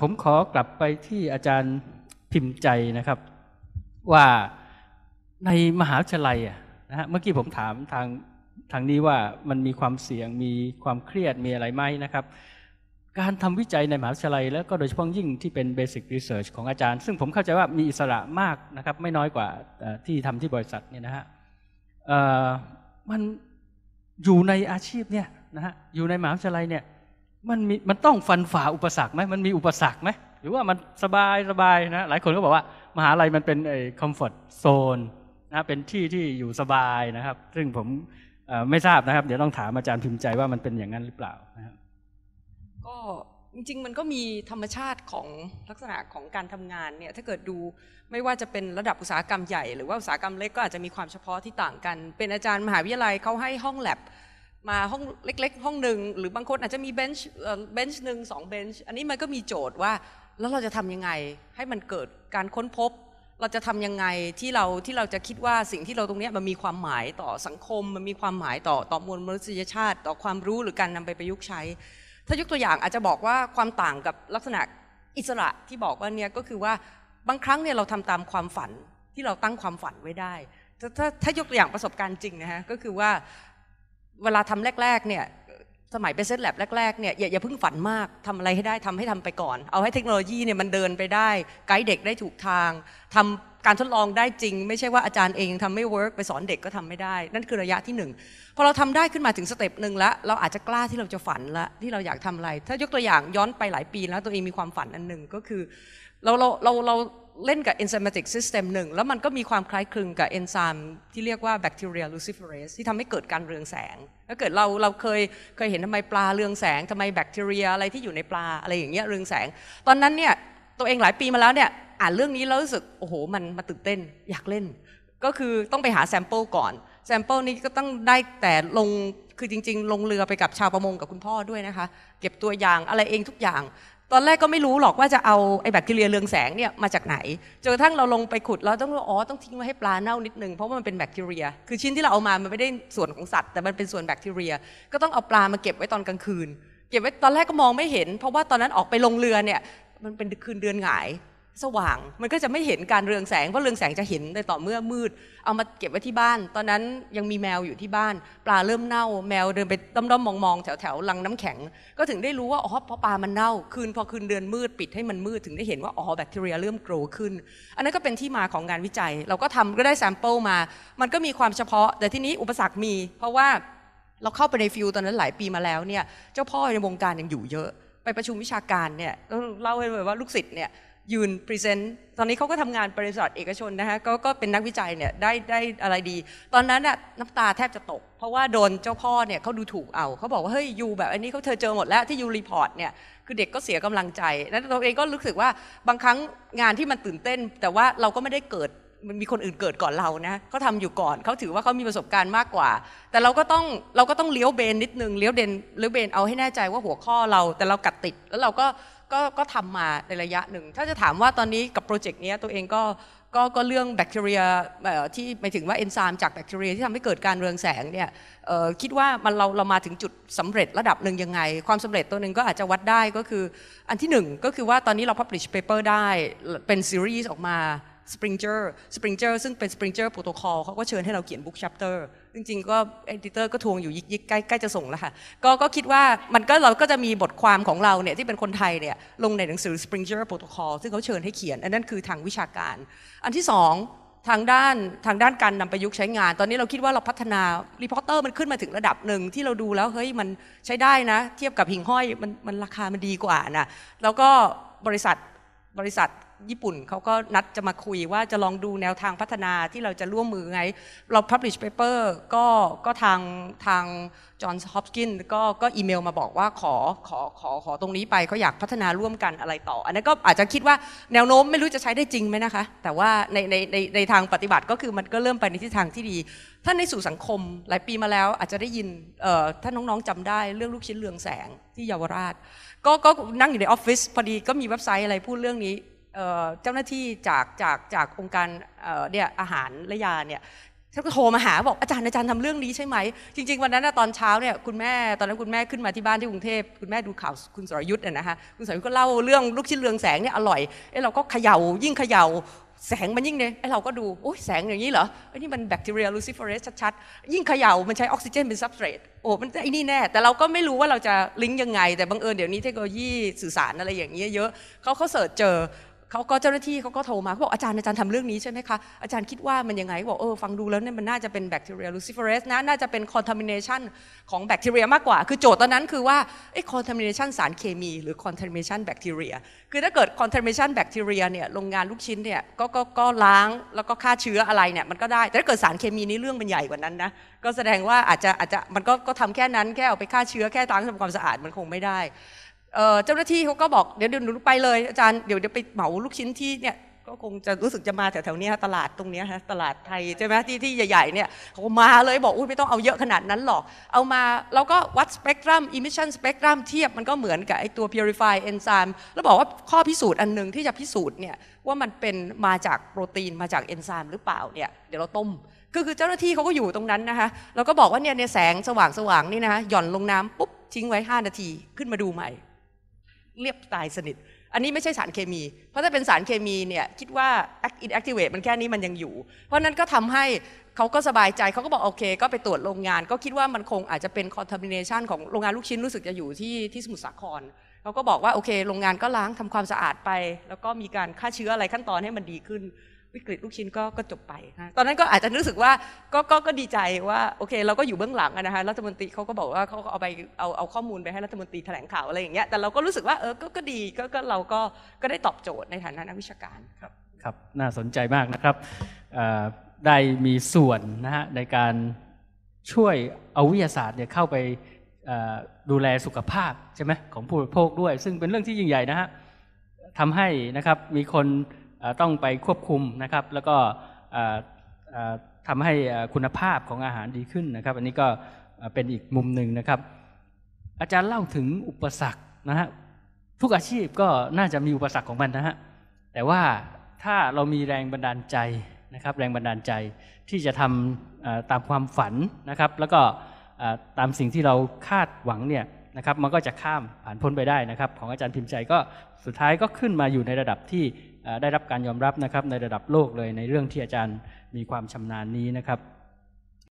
ผมขอกลับไปที่อาจารย์พิมพ์ใจนะครับ ว่าในมหาวิทยาลัยนะฮะเมื่อกี้ผมถามทางทางนี้ว่ามันมีความเสี่ยง มีความเครียดมีอะไรไหมนะครับ การทำวิจัยในมหาวิทยาลัย แล้วก็โดยเฉพาะยิ่งที่เป็นเบสิกรีเสิร์ชของอาจารย์ ซึ่งผมเข้าใจว่ามีอิสระมากนะครับ ไม่น้อยกว่าที่ทำที่บริษัทเนี่ยนะฮะมันอยู่ในอาชีพเนี่ยนะฮะอยู่ในมหาวิทยาลัยเนี่ยมันมีมันต้องฟันฝ่า อุปสรรคไหมมันมีอุปสรรคไหมหรือว่ามันสบายสบายนะ หลายคนก็บอกว่ามหาลัยมันเป็นไอ้คอมฟอร์ทโซนนะ เป็นที่ที่อยู่สบายนะครับ ซึ่งผมไม่ทราบนะครับ เดี๋ยวต้องถามอาจารย์พิมพ์ใจว่ามันเป็นอย่างนั้นหรือเปล่านะครับก็จริงๆมันก็มีธรรมชาติของลักษณะของการทำงานเนี่ย ถ้าเกิดดูไม่ว่าจะเป็นระดับอุตสาหกรรมใหญ่ หรือว่าอุตสาหกรรมเล็กก็อาจจะมีความเฉพาะที่ต่างกัน เป็นอาจารย์มหาวิทยาลัยเขาให้ห้องแลบมาห้องเล็กๆห้องหนึ่งหรือบางคนอาจจะมีเบนช์เบนช์หนึ่งสองเบนช์อันนี้มันก็มีโจทย์ว่า แล้วเราจะทำยังไงให้มันเกิดการค้นพบ เราจะทำยังไงที่เราที่เราจะคิดว่าสิ่งที่เราตรงนี้มันมีความหมายต่อสังคมมันมีความหมายต่อต่อมวลมนุษยชาติ ต่อความรู้หรือการนำไปประยุกต์ใช้ ถ้ายกตัวอย่างอาจจะบอกว่าความต่างกับลักษณะอิสระที่บอกว่าเนี่ยก็คือว่าบางครั้งเนี่ยเราทำตามความฝันที่เราตั้งความฝันไว้ได้ ถ้าถ้ายกตัวอย่างประสบการณ์จริงนะฮะก็คือว่าเวลาทำแรก ๆ เนี่ยสมัยไปเซตแลบแรก ๆ เนี่ยอย่าอย่าเพิ่งฝันมากทำอะไรให้ได้ทำให้ทำไปก่อนเอาให้เทคโนโลยีเนี่ยมันเดินไปได้ไกด์เด็กได้ถูกทางทำการทดลองได้จริง ไม่ใช่ว่าอาจารย์เองทำไม่เวิร์กไปสอนเด็กก็ทำไม่ได้ นั่นคือระยะที่หนึ่งพอเราทำได้ขึ้นมาถึงสเต็ปหนึ่งแล้ว เราอาจจะกล้าที่เราจะฝันละที่เราอยากทำอะไร ถ้ายกตัวอย่างย้อนไปหลายปีแล้วตัวเองมีความฝันอันหนึ่งก็คือ เราเราเราเราเล่นกับ enzymatic system หนึ่งแล้วมันก็มีความคล้ายคลึงกับเอนไซม์ที่เรียกว่า bacteria luciferase ที่ทำให้เกิดการเรืองแสงถ้าเกิดเราเราเคยเคยเห็นทำไมปลาเรืองแสงทำไมแบคทีเรียอะไรที่อยู่ในปลาอะไรอย่างเงี้ยเรืองแสง ตอนนั้นเนี่ย ตัวเองหลายปีมาแล้วเนี่ยอ่านเรื่องนี้แล้วรู้สึกโอ้โห มันมาตื่นเต้น อยากเล่น ก็คือต้องไปหาแซมเปิลก่อน แซมเปิลนี้ก็ต้องได้แต่ลงคือจริงๆ ลงเรือไปกับชาวประมงกับคุณพ่อด้วยนะคะเก็บตัวอย่างอะไรเองทุกอย่างตอนแรกก็ไม่รู้หรอกว่าจะเอาไอ้แบคทีเรียเรืองแสงเนี่ยมาจากไหนจนกระทั่งเราลงไปขุดแล้วต้องรู้อ๋อต้องทิ้งไว้ให้ปลาเน่านิดนึงเพราะว่ามันเป็นแบคทีเรีย คือชิ้นที่เราเอามา มันไม่ได้ส่วนของสัตว์ แต่มันเป็นส่วนแบคทีเรีย ก็ต้องเอาปลามาเก็บไว้ตอนกลางคืน เก็บไว้ตอนแรกก็มองไม่เห็น เพราะว่าตอนนั้นออกไปลงเรือเนี่ยมันเป็นคืนเดือนหงายสว่างมันก็จะไม่เห็นการเรืองแสงเพราะเรืองแสงจะเห็นในต่อเมื่อมืด เอามาเก็บไว้ที่บ้าน ตอนนั้นยังมีแมวอยู่ที่บ้าน ปลาเริ่มเน่า แมวเดินไปด้อมๆมองๆแถวๆลังน้ำแข็ง ก็ถึงได้รู้ว่าอ๋อเพราะปลามันเน่าคืน พอคืนเดือนมืด ปิดให้มันมืดถึงได้เห็นว่าอ๋อแบคทีเรีย เริ่มโกรขึ้น อันนั้นก็เป็นที่มาของงานวิจัย เราก็ทำก็ได้แซมเปิลมา มันก็มีความเฉพาะ แต่ที่นี้อุปสรรคมี เพราะว่าเราเข้าไปในฟิลตอนนั้นหลายปีมาแล้วเนี่ยเจ้าพ่อในวงการยังอยู่เยอะ ไปประชุมวิชาการเนี่ยเล่าให้เลยว่าลูกศิษย์เนี่ยยืนพรีเซนต์ ตอนนี้เขาก็ทำงานบริษัทเอกชนนะฮะก็ก็เป็นนักวิจัยเนี่ยได้ได้อะไรดี ตอนนั้นน่ะน้ำตาแทบจะตกเพราะว่าโดนเจ้าพ่อเนี่ยเขาดูถูกเอา เขาบอกว่า เฮ้ยยูแบบอันนี้เขาเธอเจอหมดแล้ว ที่ยูรีพอร์ตเนี่ย คือเด็กก็เสียกำลังใจแล้วตัวเองก็รู้สึกว่าบางครั้งงานที่มันตื่นเต้น แต่ว่าเราก็ไม่ได้เกิดมันมีคนอื่นเกิดก่อนเรานะเขาทาอยู่ก่อนเขาถือว่าเขามีประสบการณ์มากกว่า แต่เราก็ต้องเราก็ต้องเลี้ยวเบนนิดนึงเลี้ยวเดนเลี้ยวเบนเอาให้แน่ใจว่าหัวข้อเรา แต่เรากัดติดแล้วเราก็ก็ก็ทำมาในระยะหนึ่ง ถ้าจะถามว่าตอนนี้กับโปรเจกต์นี้ตัวเองก็ ก็ก็เรื่องแบคทีเรียที่หมายถึงว่าเอนไซม์จากแบคทีเรียที่ทำให้เกิดการเรืองแสงเนี่ยคิดว่ามันเราเรามาถึงจุดสำเร็จระดับหนึ่งยังไง ความสำเร็จตัวหนึ่งก็อาจจะวัดได้ก็คืออันที่หนึ่งก็คือว่าตอนนี้เราพับลิชเปเปอร์ได้เป็นซีรีส์ออกมา Springer Springer ซึ่งเป็น Springer Protocol เขาก็เชิญให้เราเขียนุ๊กชัปเตอร์จริงๆก็เอดิเตอร์ก็ทวงอยู่ยิกๆ ใกล้ใกล้จะส่งแล้วค่ะ ก็ก็คิดว่ามันก็เราก็จะมีบทความของเราเนี่ย ที่เป็นคนไทยเนี่ย ลงในหนังสือ Springer Protocol ซึ่งเขาเชิญให้เขียน อันนั้นคือทางวิชาการ อันที่สองทางด้านทางด้านการนำประยุกต์ใช้งาน ตอนนี้เราคิดว่าเราพัฒนา รีพอร์เตอร์มันขึ้นมาถึงระดับหนึ่งที่เราดูแล้ว เฮ้ยมันใช้ได้นะเทียบกับหิ่งห้อยมันมันราคา มันดีกว่านะแล้วก็บริษัทบริษัทญี่ปุ่นเขาก็นัดจะมาคุยว่าจะลองดูแนวทางพัฒนาที่เราจะร่วมมือไง เรา Publish Paper ก็ก็ทางทางจอห์นฮอปกินก็ก็อีเมลมาบอกว่าขอขอขอขอตรงนี้ไปเขาอยากพัฒนาร่วมกันอะไรต่อ อันนั้นก็อาจจะคิดว่าแนวโน้มไม่รู้จะใช้ได้จริงไหมนะคะ แต่ว่าในในในในทางปฏิบัติก็คือมันก็เริ่มไปในทิศทางที่ดีท่านในสู่สังคมหลายปีมาแล้วอาจจะได้ยินท่านน้องๆจำได้ เรื่องลูกชิ้นเรืองแสงที่เยาวราช ก็ก็นั่งอยู่ในออฟฟิศพอดีก็มีเว็บไซต์อะไรพูดเรื่องนี้เจ้าหน้าที่จากจากจากองค์การเนี่ยอาหารและยาเนี่ยท่านก็โทรมาหาบอกอาจารย์อาจารย์ทำเรื่องนี้ใช่ไหม จริง ๆ วันนั้นตอนเช้าเนี่ยคุณแม่ตอนนั้นคุณแม่ขึ้นมาที่บ้านที่กรุงเทพ คุณแม่ดูข่าวคุณสรยุทธ์นนะคะคุณสรยุทธ์ก็เล่าเรื่องลูกชิ้นเรืองแสงเนี่ยอร่อยเอ้เราก็เขย่ายิ่งเขย่าแสงมันยิ่งเนี่ยไอ้เราก็ดูโอ้ยแสงอย่างนี้เหรอไอ้นี่มันแบคทีเรียลูซิฟอเรสชัดๆยิ่งเขย่ามันใช้ออกซิเจนเป็นซับสเตรตโอ้มันไอ้นี่แน่แต่เราก็ไม่รู้ว่าเราจะลิงก์ยังไง แต่บังเอิญเดี๋ยวนี้เทคโนโลยีสื่อสารอะไรอย่างเงี้ยเยอะเขาเขาเสิร์ชเจอเขาก็เจ้าหน้าที่เขาก็โทรมาเขาบอกอาจารย์อาจารย์ทำเรื่องนี้ใช่ไหมคะ อาจารย์คิดว่ามันยังไงบอกเออฟังดูแล้วเนี่ยมันน่าจะเป็นแบคทีเรียลูซิเฟเรสนะน่าจะเป็นคอนทามิเนชันของแบคทีเรียมากกว่าคือโจทย์ตอนนั้นคือว่าไอ้คอนทามิเนชันสารเคมีหรือคอนทามิเนชันแบคทีเรียคือถ้าเกิดคอนทามิเนชันแบคทีเรียเนี่ยโรงงานลูกชิ้นเนี่ยก็ก็ก็ล้างแล้วก็ฆ่าเชื้ออะไรเนี่ยมันก็ได้ แต่ถ้าเกิดสารเคมีนี่เรื่องมันใหญ่กว่านั้นนะก็แสดงว่าอาจจะอาจจะมันก็ก็ทำแค่นั้นแค่เอาไปฆ่าเชื้อแค่ล้างทำความสะอาดมันคงไม่ได้เจ้าหน้าที่เขาก็บอก เดี๋ยวเดี๋ยวหนูไปเลย อาจารย์เดี๋ยวเดี๋ยวไปเหมาลูกชิ้นที่เนี่ยก็คงจะรู้สึกจะมาแถวๆนี้ตลาดตรงนี้ฮะตลาดไทยใช่ไหมที่ที่ใหญ่ๆเนี่ยเขามาเลยบอกอุ้ยไม่ต้องเอาเยอะขนาดนั้นหรอก เอามาเราก็วัดสเปกตรัมอิมิชันสเปกตรัมเทียบ มันก็เหมือนกับไอตัวพิวริฟายเอนไซม์แล้วบอกว่าข้อพิสูจน์อันหนึ่งที่จะพิสูจน์เนี่ยว่ามันเป็นมาจากโปรตีนมาจากเอนไซม์หรือเปล่าเนี่ยเดี๋ยวเราต้มคือคือเจ้าหน้าที่เขาก็อยู่ตรงนั้นนะคะแล้วก็บอกว่าเนี่ยในแสงสว่างๆนี่นะคะหย่อนลงน้ำปุ๊บทิ้งไว้ 5 นาทีขึ้นมาดูใหม่เรียบตายสนิท อันนี้ไม่ใช่สารเคมี เพราะถ้าเป็นสารเคมีเนี่ยคิดว่า inactivate มันแค่นี้มันยังอยู่ เพราะนั้นก็ทำให้เขาก็สบายใจ เขาก็บอกโอเคก็ไปตรวจโรงงาน ก็คิดว่ามันคงอาจจะเป็น contamination ของโรงงานลูกชิ้นรู้สึกจะอยู่ที่ที่สมุทรสาคร เขาก็บอกว่าโอเค โรงงานก็ล้างทำความสะอาดไป แล้วก็มีการฆ่าเชื้ออะไรขั้นตอนให้มันดีขึ้นวิกฤตลูกชิ้นก็ก็จบไป ตอนนั้นก็อาจจะรู้สึกว่าก็ก็ก็ดีใจว่าโอเค เราก็อยู่เบื้องหลังนะคะรัฐมนตรีเขาก็บอกว่าเขาเอาไปเอาเอาข้อมูลไปให้รัฐมนตรีแถลงข่าวอะไรอย่างเงี้ยแต่เราก็รู้สึกว่าเออก็ก็ดีก็ก็เราก็ก็ได้ตอบโจทย์ในฐานะนักวิชาการครับครับน่าสนใจมากนะครับได้มีส่วนนะฮะในการช่วยเอาวิทยาศาสตร์เนี่ยเข้าไปดูแลสุขภาพใช่ไหมของผู้บริโภคด้วย ซึ่งเป็นเรื่องที่ยิ่งใหญ่นะฮะทำให้นะครับมีคนต้องไปควบคุมนะครับ แล้วก็ทำให้คุณภาพของอาหารดีขึ้นนะครับ อันนี้ก็เป็นอีกมุมหนึ่งนะครับ อาจารย์เล่าถึงอุปสรรคนะฮะ ทุกอาชีพก็น่าจะมีอุปสรรคของมันนะฮะ แต่ว่าถ้าเรามีแรงบันดาลใจนะครับ แรงบันดาลใจที่จะทำตามความฝันนะครับ แล้วก็ตามสิ่งที่เราคาดหวังเนี่ยนะครับ มันก็จะข้ามผ่านพ้นไปได้นะครับ ของอาจารย์พิมพ์ใจก็สุดท้ายก็ขึ้นมาอยู่ในระดับที่ได้รับการยอมรับนะครับในระดับโลกเลยในเรื่องที่อาจารย์มีความชำนาญนี้นะครับ